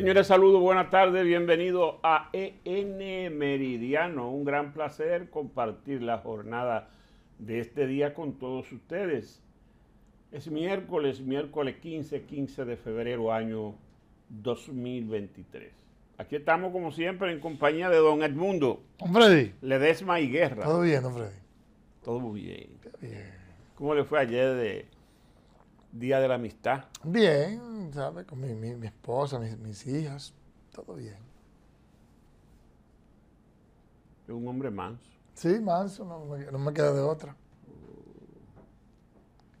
Señores, saludos, buenas tardes, bienvenidos a EN Meridiano. Un gran placer compartir la jornada de este día con todos ustedes. Es miércoles, miércoles 15, 15 de febrero año 2023. Aquí estamos como siempre en compañía de don Edmundo. Hombre, Freddy. Ledesma y Guerra. Todo bien, don Freddy. Todo muy bien. bien. ¿Cómo le fue ayer de Día de la Amistad? Bien, con mi, esposa, mis, hijas, todo bien. Es un hombre manso. Sí, manso, no, me queda de otra.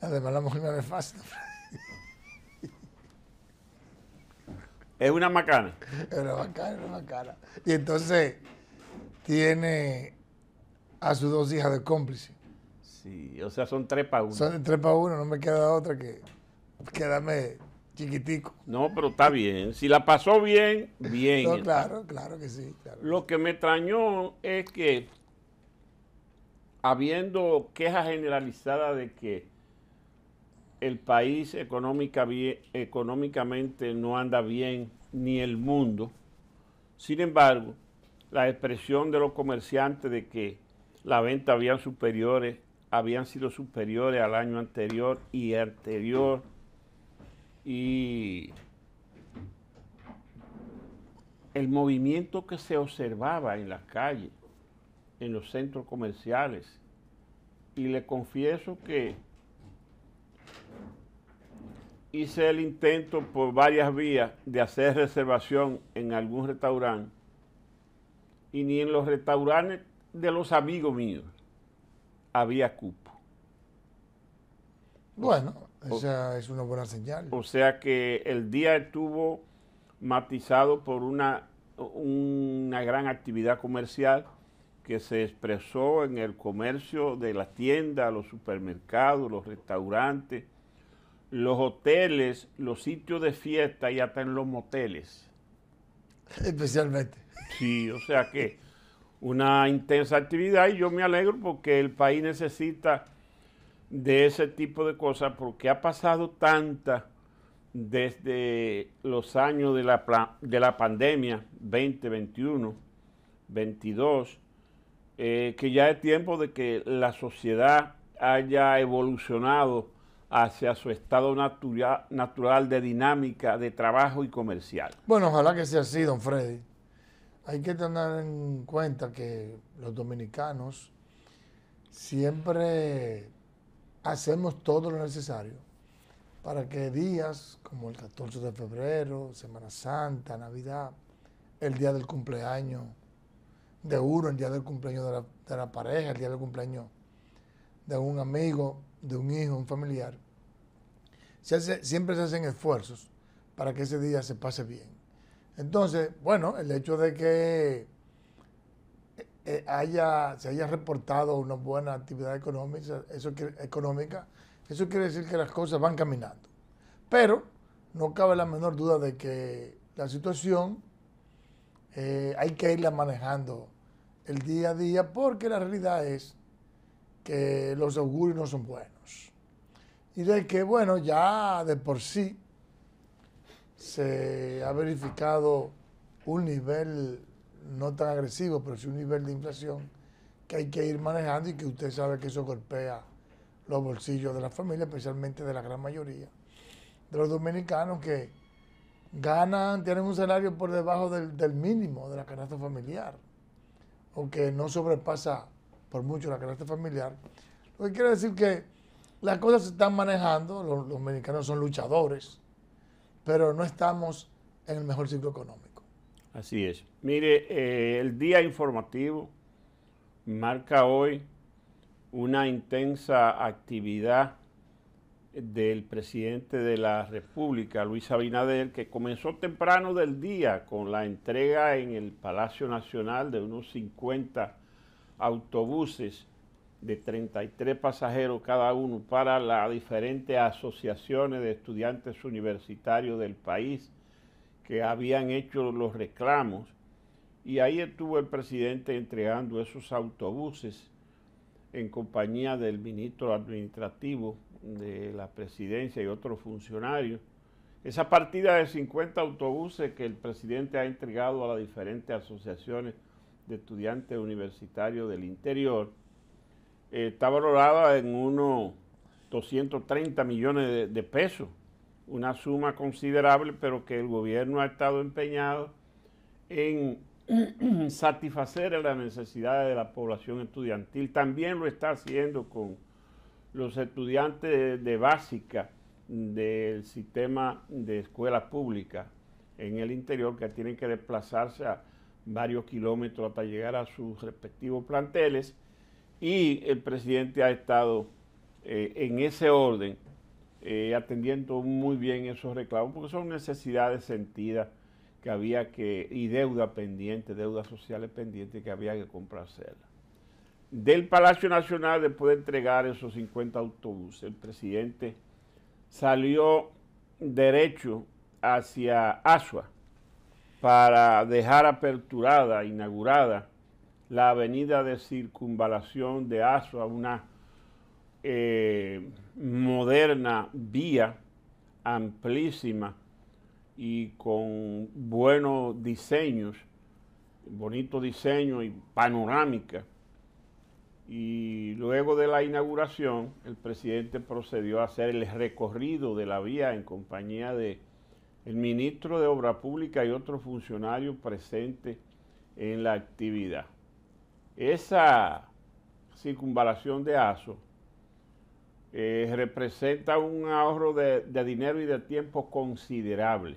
Además, la mujer me ve fácil. Es una macana. Es una macana, es una macana. Y entonces tiene a sus dos hijas de cómplice. Sí, o sea, son tres para uno. Son tres para uno, no me queda otra que quedarme chiquitico. No, pero está bien. Si la pasó bien, bien. claro, claro que sí. Lo que me extrañó es que, habiendo queja generalizada de que el país económicamente no anda bien, ni el mundo, sin embargo, la expresión de los comerciantes de que la venta habían superiores, habían sido superiores al año anterior y anterior y el movimiento que se observaba en las calles, en los centros comerciales. Y le confieso que hice el intento por varias vías de hacer reservación en algún restaurante y ni en los restaurantes de los amigos míos había cupo. Bueno, esa es una buena señal. O sea que el día estuvo matizado por una, una gran actividad comercial que se expresó en el comercio de las tiendas, los supermercados, los restaurantes, los hoteles, los sitios de fiesta y hasta en los moteles. Especialmente. Sí, o sea que una intensa actividad y yo me alegro porque el país necesita de ese tipo de cosas porque ha pasado tanta desde los años de la, de la pandemia 2021, 22, eh, que ya es tiempo de que la sociedad haya evolucionado hacia su estado natural de dinámica de trabajo y comercial. Bueno, ojalá que sea así, don Freddy. Hay que tener en cuenta que los dominicanos siempre hacemos todo lo necesario para que días como el 14 de febrero, Semana Santa, Navidad, el día del cumpleaños de uno, el día del cumpleaños de la, pareja, el día del cumpleaños de un amigo, de un hijo, un familiar, siempre se hacen esfuerzos para que ese día se pase bien. Entonces, bueno, el hecho de que eh, haya, se haya reportado una buena actividad económica eso, quiere, económica, eso quiere decir que las cosas van caminando. Pero no cabe la menor duda de que la situación eh, hay que irla manejando el día a día porque la realidad es que los augurios no son buenos. Y de que, bueno, ya de por sí se ha verificado un nivel no tan agresivo, pero es un nivel de inflación que hay que ir manejando y que usted sabe que eso golpea los bolsillos de la familia, especialmente de la gran mayoría de los dominicanos que ganan, tienen un salario por debajo del, mínimo de la canasta familiar, o que no sobrepasa por mucho la canasta familiar. Lo que quiere decir que las cosas se están manejando, los dominicanos son luchadores, pero no estamos en el mejor ciclo económico. Así es. Mire, eh, el día informativo marca hoy una intensa actividad del presidente de la República, Luis Abinader, que comenzó temprano del día con la entrega en el Palacio Nacional de unos 50 autobuses de 33 pasajeros cada uno para las diferentes asociaciones de estudiantes universitarios del país que habían hecho los reclamos. Y ahí estuvo el presidente entregando esos autobuses en compañía del ministro administrativo de la presidencia y otros funcionarios. Esa partida de 50 autobuses que el presidente ha entregado a las diferentes asociaciones de estudiantes universitarios del interior eh, está valorada en unos 230 millones de pesos una suma considerable, pero que el gobierno ha estado empeñado en satisfacer las necesidades de la población estudiantil. También lo está haciendo con los estudiantes de, básica del sistema de escuelas públicas en el interior que tienen que desplazarse a varios kilómetros hasta llegar a sus respectivos planteles y el presidente ha estado eh, en ese orden eh, atendiendo muy bien esos reclamos, porque son necesidades sentidas que había que, y deuda pendiente, deudas sociales pendientes que había que comprarse Del Palacio Nacional, después de entregar esos 50 autobuses, el presidente salió derecho hacia Asua para dejar aperturada, inaugurada, la avenida de circunvalación de Asua, una eh, moderna vía, amplísima y con buenos diseños, bonito diseño y panorámica. Y luego de la inauguración, el presidente procedió a hacer el recorrido de la vía en compañía de el ministro de Obra Pública y otros funcionarios presentes en la actividad. Esa circunvalación de ASO eh, representa un ahorro de, dinero y de tiempo considerable.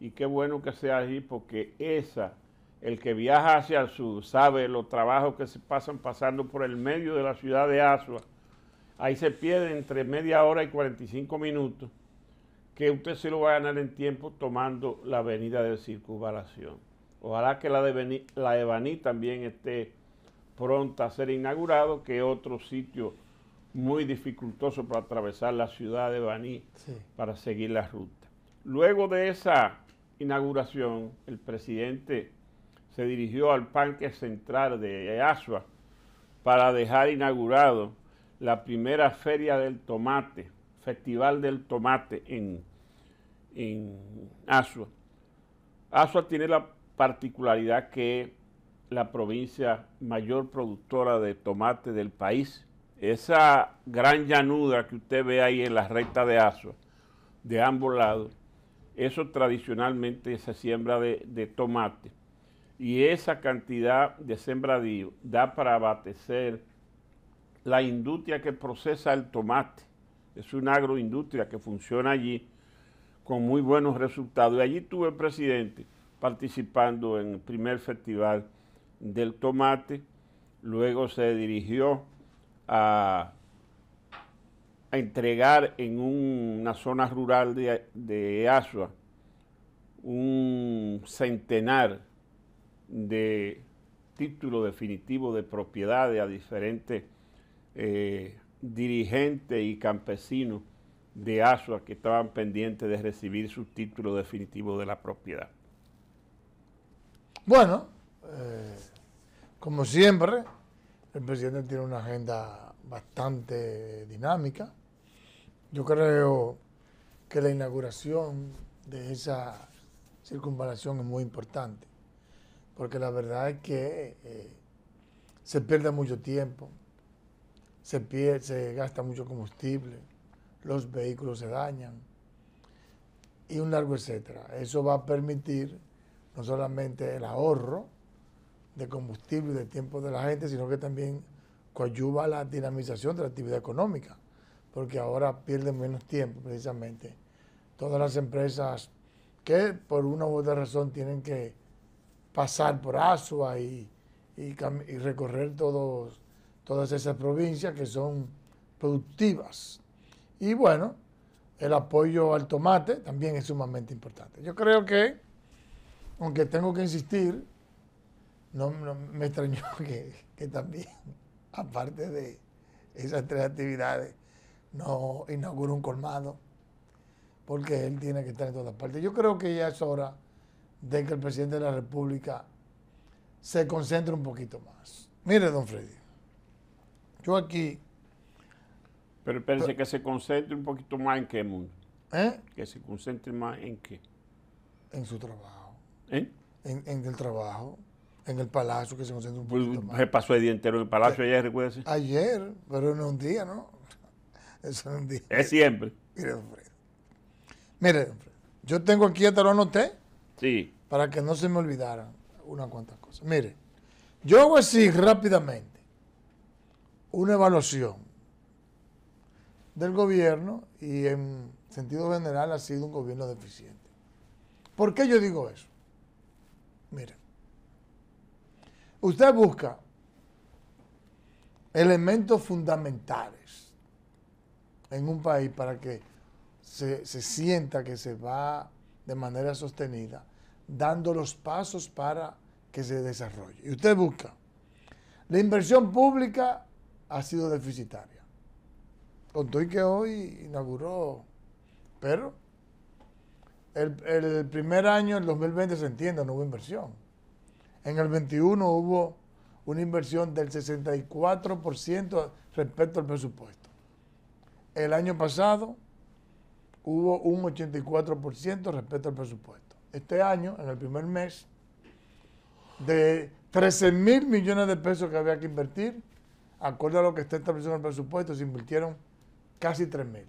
Y qué bueno que sea allí porque esa, el que viaja hacia el sur, sabe los trabajos que se pasan pasando por el medio de la ciudad de Asua. Ahí se pierde entre media hora y 45 minutos que usted se lo va a ganar en tiempo tomando la avenida de circunvalación. Ojalá que la de, la Baní también esté pronta a ser inaugurado, que otro sitio muy dificultoso para atravesar la ciudad de Baní para seguir la ruta. Luego de esa inauguración, el presidente se dirigió al parque central de Asua para dejar inaugurado la primera feria del tomate, Festival del Tomate en, en Asua. Asua tiene la particularidad que es la provincia mayor productora de tomate del país esa gran llanura que usted ve ahí en la recta de azo de ambos lados, eso tradicionalmente se siembra de, tomate. Y esa cantidad de sembradío da para abastecer la industria que procesa el tomate. Es una agroindustria que funciona allí con muy buenos resultados. Y allí tuve el presidente participando en el primer festival del tomate. Luego se dirigió a, entregar en una zona rural de, de Asua un centenar de títulos definitivos de propiedades a diferentes eh, dirigentes y campesinos de Asua que estaban pendientes de recibir su título definitivo de la propiedad. Bueno, eh, como siempre, el presidente tiene una agenda bastante dinámica. Yo creo que la inauguración de esa circunvalación es muy importante, porque la verdad es que eh, se pierde mucho tiempo, se, se gasta mucho combustible, los vehículos se dañan y un largo etcétera. Eso va a permitir no solamente el ahorro, de combustible y de tiempo de la gente, sino que también coadyuva a la dinamización de la actividad económica, porque ahora pierden menos tiempo precisamente. Todas las empresas que por una u otra razón tienen que pasar por Asua y, recorrer todos, todas esas provincias que son productivas. Y bueno, el apoyo al tomate también es sumamente importante. Yo creo que, aunque tengo que insistir, no, me extrañó que, también, aparte de esas tres actividades, no inaugure un colmado, porque él tiene que estar en todas partes. Yo creo que ya es hora de que el presidente de la República se concentre un poquito más. Mire, don Freddy, yo aquí... Pero espérense que se concentre un poquito más en qué mundo. ¿Eh? Que se concentre más en qué. En su trabajo. ¿Eh? En, en el trabajo. En el Palacio, que se concentra un pues, pasó el día entero en el Palacio ayer, Ayer, pero no un día, ¿no? es un día. Es siempre. Mire, don Fred. Mire, don Yo tengo aquí, hasta lo anoté. Sí. Para que no se me olvidaran unas cuantas cosas. Mire, yo hago así rápidamente una evaluación del gobierno y en sentido general ha sido un gobierno deficiente. ¿Por qué yo digo eso? Mire, Usted busca elementos fundamentales en un país para que se, sienta que se va de manera sostenida, dando los pasos para que se desarrolle. Y usted busca. La inversión pública ha sido deficitaria. Contó y que hoy inauguró, pero el, el primer año, el 2020, se entiende, no hubo inversión en el 21 hubo una inversión del 64% respecto al presupuesto. El año pasado hubo un 84% respecto al presupuesto. Este año, en el primer mes, de 13 mil millones de pesos que había que invertir, acuerdo a lo que está establecido en el presupuesto, se invirtieron casi 3 mil,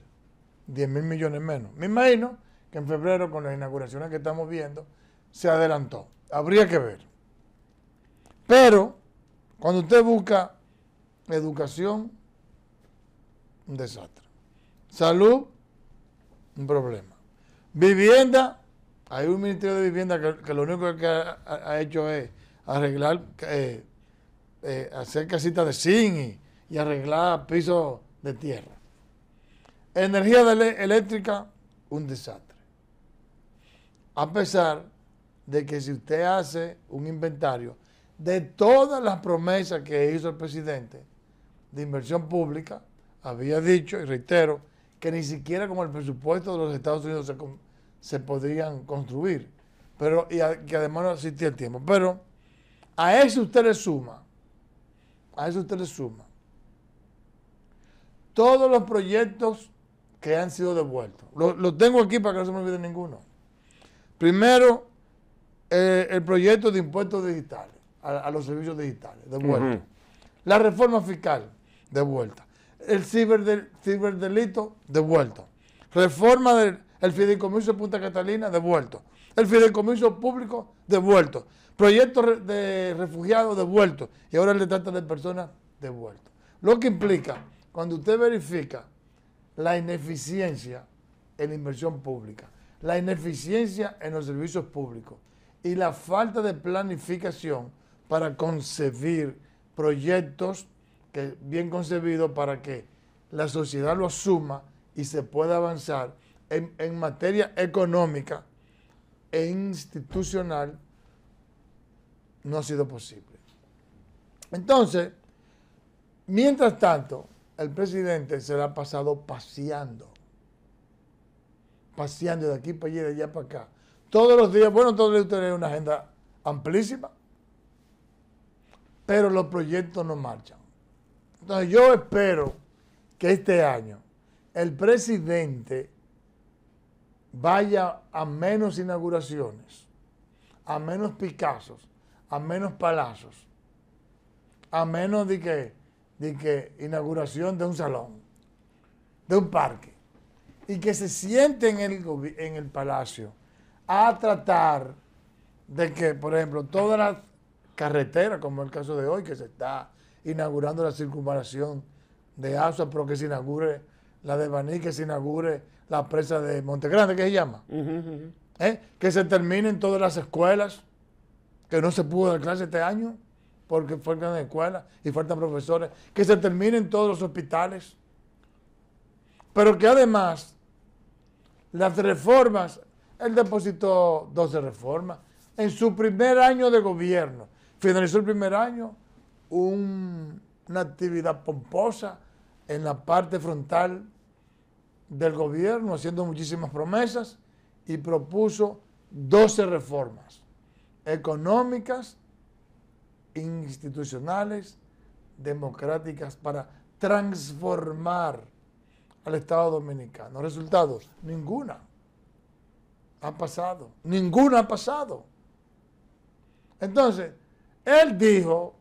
10 mil millones menos. Me imagino que en febrero, con las inauguraciones que estamos viendo, se adelantó. Habría que ver. Pero cuando usted busca educación, un desastre. Salud, un problema. Vivienda, hay un ministerio de vivienda que, lo único que ha, hecho es arreglar, eh, eh, hacer casitas de zinc y, arreglar pisos de tierra. Energía eléctrica, un desastre. A pesar de que si usted hace un inventario, de todas las promesas que hizo el presidente de inversión pública, había dicho, y reitero, que ni siquiera como el presupuesto de los Estados Unidos se, podrían construir, pero y que además no existía el tiempo. Pero a eso usted le suma, a eso usted le suma, todos los proyectos que han sido devueltos. Los lo tengo aquí para que no se me olvide ninguno. Primero, eh, el proyecto de impuesto digital a, los servicios digitales, de vuelta. La reforma fiscal, de vuelta. El ciberdelito, de vuelta. Reforma del el fideicomiso de Punta Catalina, de vuelta. El fideicomiso público, de vuelta. Proyectos de refugiados, de vuelta. Y ahora le trata de personas, de vuelta. Lo que implica, cuando usted verifica la ineficiencia en la inversión pública, la ineficiencia en los servicios públicos y la falta de planificación para concebir proyectos que, bien concebidos para que la sociedad lo asuma y se pueda avanzar en, materia económica e institucional, no ha sido posible. Entonces, mientras tanto, el presidente se la ha pasado paseando, paseando de aquí para allá, de allá para acá. Todos los días, bueno, todos los días tiene una agenda amplísima, pero los proyectos no marchan. Entonces yo espero que este año el presidente vaya a menos inauguraciones, a menos picazos, a menos palazos, a menos de que, que inauguración de un salón, de un parque, y que se siente en el, en el palacio a tratar de que, por ejemplo, todas las carretera, como el caso de hoy, que se está inaugurando la circunvalación de Asua, pero que se inaugure la de Baní, que se inaugure la presa de Montegrande, ¿qué se llama. ¿Eh? Que se terminen todas las escuelas, que no se pudo dar clase este año, porque faltan escuelas y faltan profesores. Que se terminen todos los hospitales. Pero que además, las reformas, él depositó 12 reformas en su primer año de gobierno Finalizó el primer año, una actividad pomposa en la parte frontal del gobierno, haciendo muchísimas promesas y propuso 12 reformas económicas, institucionales, democráticas para transformar al Estado dominicano. Resultados, ninguna ha pasado, ninguna ha pasado. Entonces, él dijo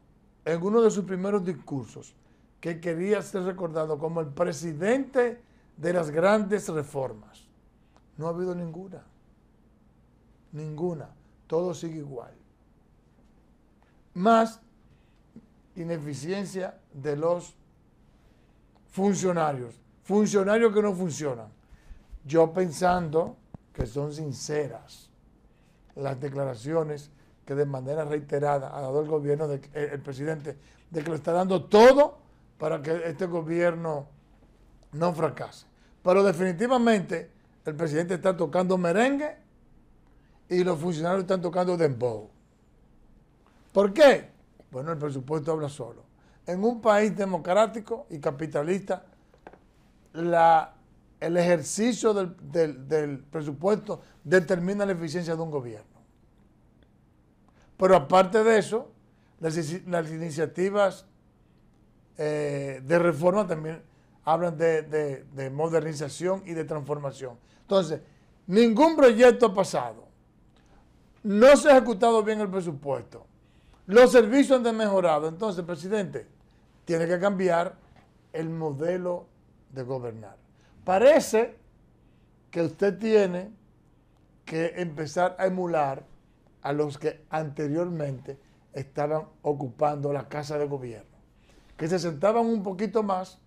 en uno de sus primeros discursos que quería ser recordado como el presidente de las grandes reformas. No ha habido ninguna. Ninguna. Todo sigue igual. Más ineficiencia de los funcionarios. Funcionarios que no funcionan. Yo pensando que son sinceras las declaraciones que de manera reiterada ha dado el gobierno, eh, el presidente, de que lo está dando todo para que este gobierno no fracase. Pero definitivamente el presidente está tocando merengue y los funcionarios están tocando dembow. ¿Por qué? Bueno, el presupuesto habla solo. En un país democrático y capitalista, la, el ejercicio del presupuesto determina la eficiencia de un gobierno. Pero aparte de eso, las, iniciativas eh, de reforma también hablan de, modernización y de transformación. Entonces, ningún proyecto ha pasado. No se ha ejecutado bien el presupuesto. Los servicios han mejorado. Entonces, presidente, tiene que cambiar el modelo de gobernar. Parece que usted tiene que empezar a emular a los que anteriormente estaban ocupando la casa de gobierno, que se sentaban un poquito más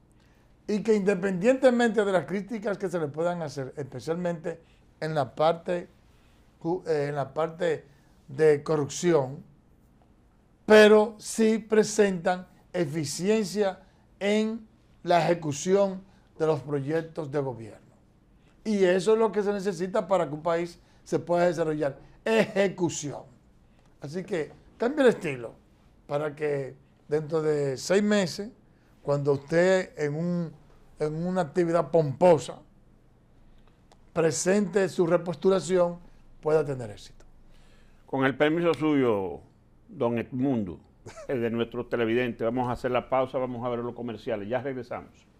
y que independientemente de las críticas que se le puedan hacer, especialmente en la parte, eh, en la parte de corrupción, pero sí presentan eficiencia en la ejecución de los proyectos de gobierno. Y eso es lo que se necesita para que un país se pueda desarrollar ejecución. Así que cambie el estilo para que dentro de seis meses, cuando usted en, un, en una actividad pomposa presente su repostulación, pueda tener éxito. Con el permiso suyo, don Edmundo, el de nuestro televidente, vamos a hacer la pausa, vamos a ver los comerciales, ya regresamos.